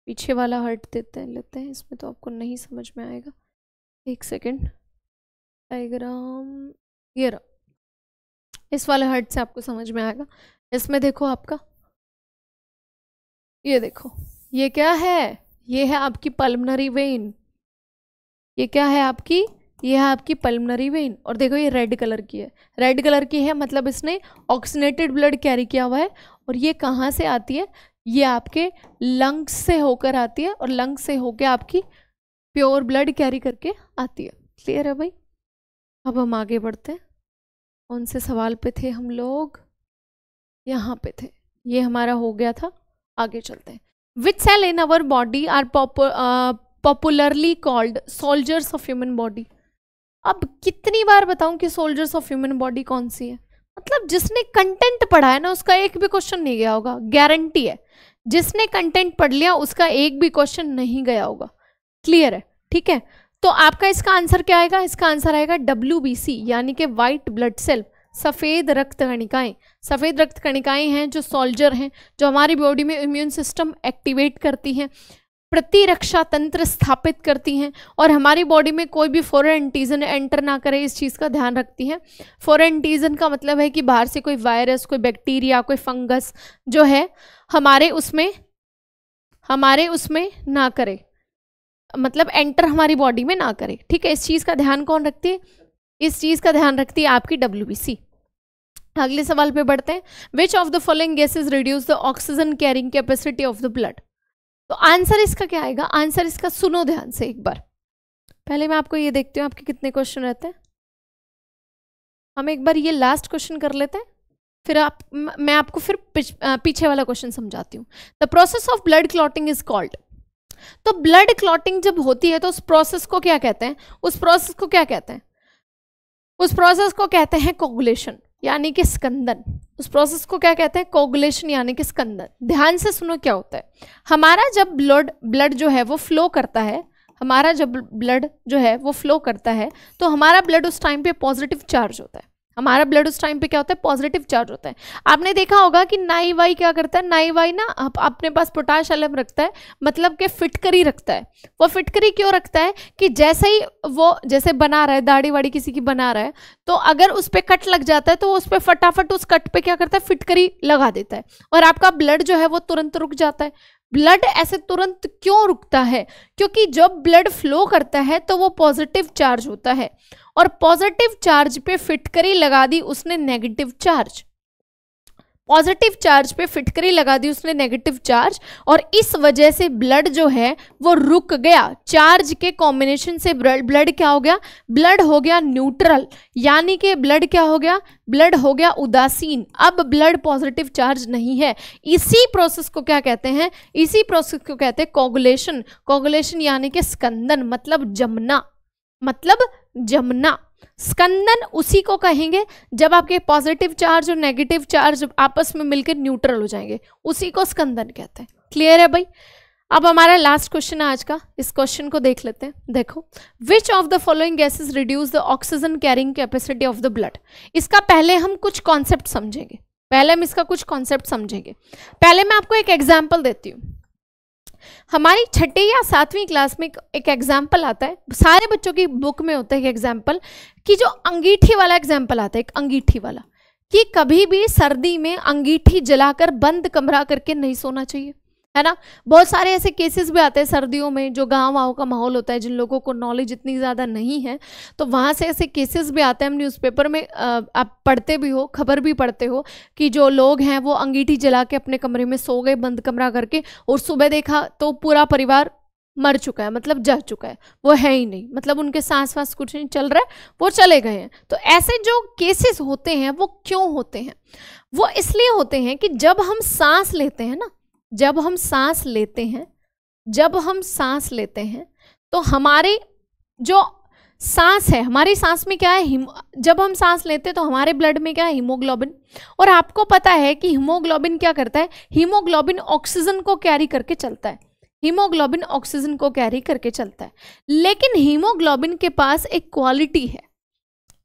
B: पीछे वाला हर्ट देते हैं लेते हैं इसमें तो आपको नहीं समझ में आएगा एक सेकेंड डाइग्राम ये रहा इस वाले हर्ट से आपको समझ में आएगा इसमें देखो आपका
A: ये देखो ये क्या है ये है आपकी पल्मनरी वेन ये क्या है आपकी ये है आपकी पल्मनरी वेन और देखो ये रेड कलर की है रेड कलर की है मतलब इसने ऑक्सीनेटेड ब्लड कैरी किया हुआ है और ये कहाँ से आती है ये आपके लंग्स से होकर आती है और लंग्स से होकर आपकी प्योर ब्लड कैरी करके आती है क्लियर है भाई अब हम आगे बढ़ते हैं कौन से सवाल पे थे हम लोग यहाँ पे थे ये हमारा हो गया था आगे चलते हैं which cell in our body are popularly called soldiers of human body अब कितनी बार बताऊं कि सोल्जर्स ऑफ ह्यूमन बॉडी कौन सी है मतलब जिसने कंटेंट पढ़ा है ना उसका एक भी क्वेश्चन नहीं गया होगा गारंटी है जिसने कंटेंट पढ़ लिया उसका एक भी क्वेश्चन नहीं गया होगा क्लियर है ठीक है तो आपका इसका आंसर क्या आएगा इसका आंसर आएगा डब्ल्यू यानी कि वाइट ब्लड सेल सफ़ेद रक्त कणिकाएं सफ़ेद रक्त कणिकाएं हैं जो सोल्जर हैं जो हमारी बॉडी में इम्यून सिस्टम एक्टिवेट करती हैं प्रतिरक्षा तंत्र स्थापित करती हैं और हमारी बॉडी में कोई भी फॉरेन एंटीजन एंटर ना करे इस चीज़ का ध्यान रखती हैं फॉरेन एंटीजन का मतलब है कि बाहर से कोई वायरस कोई बैक्टीरिया कोई फंगस जो है हमारे उसमें हमारे उसमें ना करे मतलब एंटर हमारी बॉडी में ना करे ठीक है इस चीज़ का ध्यान कौन रखती है इस चीज़ का ध्यान रखती है आपकी डब्ल्यू अगले सवाल पे बढ़ते हैं which of the following gases reduce the oxygen carrying capacity of the blood तो आंसर इसका क्या आएगा आंसर इसका सुनो ध्यान से एक बार पहले मैं आपको ये देखती हूँ आपके कितने क्वेश्चन रहते हैं हम एक बार ये लास्ट क्वेश्चन कर लेते हैं फिर आप मैं आपको फिर पिछ, पीछे वाला क्वेश्चन समझाती हूँ the process of blood clotting is called तो ब्लड क्लॉटिंग जब होती है तो उस प्रोसेस को क्या कहते हैं उस प्रोसेस को क्या कहते हैं उस प्रोसेस को कहते हैं कोगुलेशन यानी कि स्कंदन उस प्रोसेस को क्या कहते हैं कोगुलेशन यानी कि स्कंदन ध्यान से सुनो क्या होता है हमारा जब ब्लड ब्लड जो है वो फ्लो करता है हमारा जब ब्लड जो है वो फ्लो करता है तो हमारा ब्लड उस टाइम पे पॉजिटिव चार्ज होता है हमारा ब्लड उस टाइम पे क्या होता है पॉजिटिव चार्ज होता है आपने देखा होगा कि नाई वाई क्या करता है नाई वाई ना आप अपने पास पोटाश एलम रखता है मतलब कि फिटकरी रखता है वो फिटकरी क्यों रखता है कि जैसे ही वो जैसे बना रहा है दाढ़ी वाड़ी किसी की बना रहा है तो अगर उस पर कट लग जाता है तो उस पर फटाफट उस कट पर क्या करता है फिटकरी लगा देता है और आपका ब्लड जो है वो तुरंत रुक जाता है ब्लड ऐसे तुरंत क्यों रुकता है क्योंकि जब ब्लड फ्लो करता है तो वो पॉजिटिव चार्ज होता है और पॉजिटिव चार्ज पे फिटकरी लगा दी उसने नेगेटिव चार्ज पॉजिटिव चार्ज पे फिटकरी लगा दी उसने नेगेटिव चार्ज और इस वजह से ब्लड जो है वो रुक गया चार्ज के कॉम्बिनेशन से ब्लड क्या हो गया ब्लड हो गया न्यूट्रल यानी कि ब्लड क्या हो गया ब्लड हो गया उदासीन अब ब्लड पॉजिटिव चार्ज नहीं है इसी प्रोसेस को क्या कहते हैं इसी प्रोसेस को कहते हैं कोगुलेशन कोगुलेशन यानी कि स्कंदन मतलब जमना मतलब जमना स्कंदन उसी को कहेंगे जब आपके पॉजिटिव चार्ज और नेगेटिव चार्ज आपस में मिलकर न्यूट्रल हो जाएंगे उसी को स्कंदन कहते हैं क्लियर है भाई अब हमारा लास्ट क्वेश्चन है आज का इस क्वेश्चन को देख लेते हैं देखो which of the following gases reduce the oxygen carrying capacity of the blood इसका पहले हम कुछ कॉन्सेप्ट समझेंगे पहले हम इसका कुछ कॉन्सेप्ट समझेंगे पहले मैं आपको एक एग्जाम्पल देती हूँ हमारी छठी या सातवीं क्लास में एक एग्जाम्पल आता है सारे बच्चों की बुक में होता है एग्जाम्पल कि जो अंगीठी वाला एग्जाम्पल आता है एक अंगीठी वाला कि कभी भी सर्दी में अंगीठी जलाकर बंद कमरा करके नहीं सोना चाहिए है ना बहुत सारे ऐसे केसेस भी आते हैं सर्दियों में जो गांव वाँव का माहौल होता है जिन लोगों को नॉलेज इतनी ज़्यादा नहीं है तो वहाँ से ऐसे केसेस भी आते हैं हम न्यूज़पेपर में आप पढ़ते भी हो खबर भी पढ़ते हो कि जो लोग हैं वो अंगीठी जला के अपने कमरे में सो गए बंद कमरा करके और सुबह देखा तो पूरा परिवार मर चुका है मतलब जा चुका है वो है ही नहीं मतलब उनके सांस वास कुछ नहीं चल रहा है वो चले गए हैं तो ऐसे जो केसेस होते हैं वो क्यों होते हैं वो इसलिए होते हैं कि जब हम सांस लेते हैं ना जब हम सांस लेते हैं जब हम सांस लेते हैं तो हमारे जो सांस है हमारी सांस में क्या है जब हम सांस लेते हैं तो हमारे ब्लड में क्या है हीमोग्लोबिन और आपको पता है कि हीमोग्लोबिन क्या करता है हीमोग्लोबिन ऑक्सीजन को कैरी करके चलता है हीमोग्लोबिन ऑक्सीजन को कैरी करके चलता है लेकिन हीमोग्लोबिन के पास एक क्वालिटी है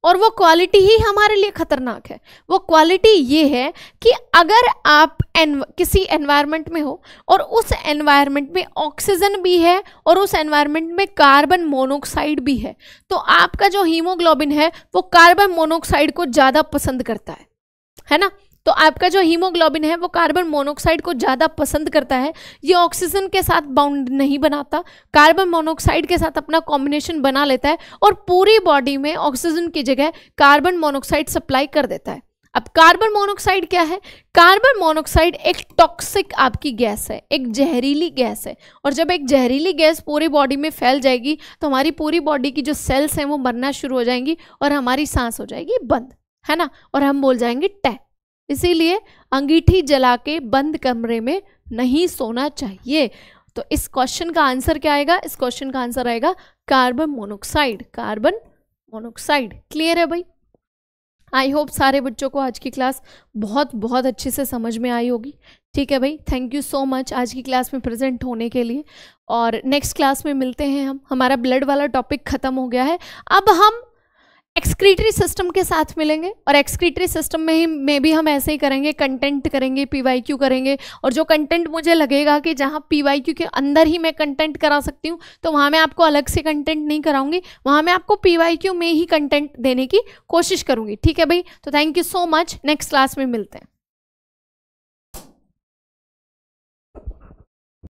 A: और वो क्वालिटी ही हमारे लिए ख़तरनाक है वो क्वालिटी ये है कि अगर आप एन्व, किसी एनवायरनमेंट में हो और उस एनवायरनमेंट में ऑक्सीजन भी है और उस एनवायरनमेंट में कार्बन मोनोक्साइड भी है तो आपका जो हीमोग्लोबिन है वो कार्बन मोनोक्साइड को ज़्यादा पसंद करता है है ना तो आपका जो हीमोग्लोबिन है वो कार्बन मोनोक्साइड को ज़्यादा पसंद करता है ये ऑक्सीजन के साथ बाउंड नहीं बनाता कार्बन मोनोक्साइड के साथ अपना कॉम्बिनेशन बना लेता है और पूरी बॉडी में ऑक्सीजन की जगह कार्बन मोनोक्साइड सप्लाई कर देता है अब कार्बन मोनोक्साइड क्या है कार्बन मोनोक्साइड एक टॉक्सिक आपकी गैस है एक जहरीली गैस है और जब एक जहरीली गैस पूरी बॉडी में फैल जाएगी तो हमारी पूरी बॉडी की जो सेल्स हैं वो मरना शुरू हो जाएंगी और हमारी सांस हो जाएगी बंद है ना और हम बोल जाएंगे टैक इसीलिए अंगीठी जला के बंद कमरे में नहीं सोना चाहिए तो इस क्वेश्चन का आंसर क्या आएगा इस क्वेश्चन का आंसर आएगा carbon monoxide carbon monoxide clear है भाई आई होप सारे बच्चों को आज की क्लास बहुत बहुत अच्छे से समझ में आई होगी ठीक है भाई थैंक यू सो मच आज की क्लास में प्रेजेंट होने के लिए और नेक्स्ट क्लास में मिलते हैं हम हमारा ब्लड वाला टॉपिक ख़त्म हो गया है अब हम एक्सक्रीटरी सिस्टम के साथ मिलेंगे और एक्सक्रीटरी सिस्टम में ही में भी हम ऐसे ही करेंगे कंटेंट करेंगे पीवाईक्यू करेंगे और जो कंटेंट मुझे लगेगा कि जहाँ पीवाईक्यू के अंदर ही मैं कंटेंट करा सकती हूँ तो वहाँ मैं आपको अलग से कंटेंट नहीं कराऊंगी वहाँ मैं आपको पीवाईक्यू में ही कंटेंट देने की कोशिश करूँगी ठीक है भाई तो thank you so
B: much next class में मिलते हैं